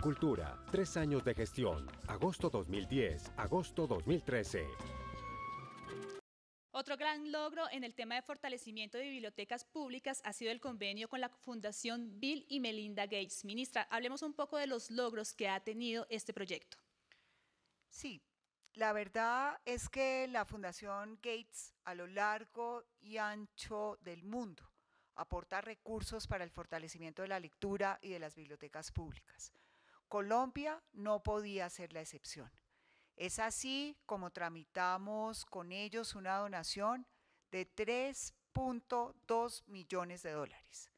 Cultura, tres años de gestión, agosto 2010, agosto 2013. Otro gran logro en el tema de fortalecimiento de bibliotecas públicas ha sido el convenio con la Fundación Bill y Melinda Gates. Ministra, hablemos un poco de los logros que ha tenido este proyecto. Sí, la verdad es que la Fundación Gates a lo largo y ancho del mundo aportar recursos para el fortalecimiento de la lectura y de las bibliotecas públicas. Colombia no podía ser la excepción. Es así como tramitamos con ellos una donación de 3.2 millones de dólares.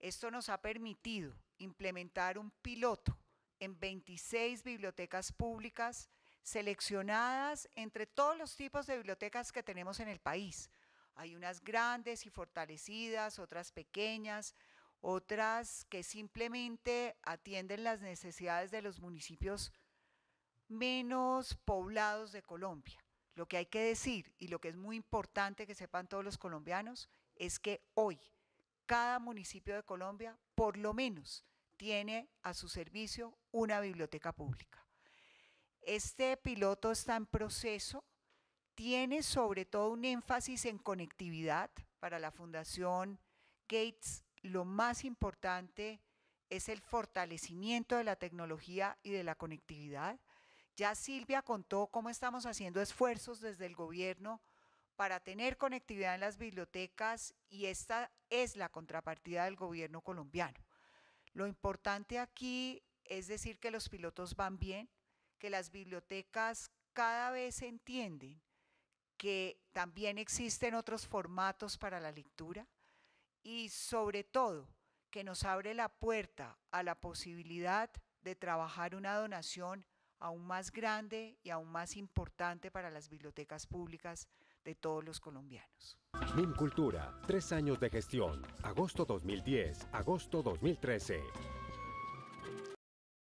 Esto nos ha permitido implementar un piloto en 26 bibliotecas públicas seleccionadas entre todos los tipos de bibliotecas que tenemos en el país, hay unas grandes y fortalecidas, otras pequeñas, otras que simplemente atienden las necesidades de los municipios menos poblados de Colombia. Lo que hay que decir y lo que es muy importante que sepan todos los colombianos es que hoy cada municipio de Colombia por lo menos tiene a su servicio una biblioteca pública. Este piloto está en proceso tiene sobre todo un énfasis en conectividad. Para la Fundación Gates, lo más importante es el fortalecimiento de la tecnología y de la conectividad. Ya Silvia contó cómo estamos haciendo esfuerzos desde el gobierno para tener conectividad en las bibliotecas y esta es la contrapartida del gobierno colombiano. Lo importante aquí es decir que los pilotos van bien, que las bibliotecas cada vez entienden que también existen otros formatos para la lectura y sobre todo que nos abre la puerta a la posibilidad de trabajar una donación aún más grande y aún más importante para las bibliotecas públicas de todos los colombianos. cultura tres años de gestión, agosto 2010, agosto 2013.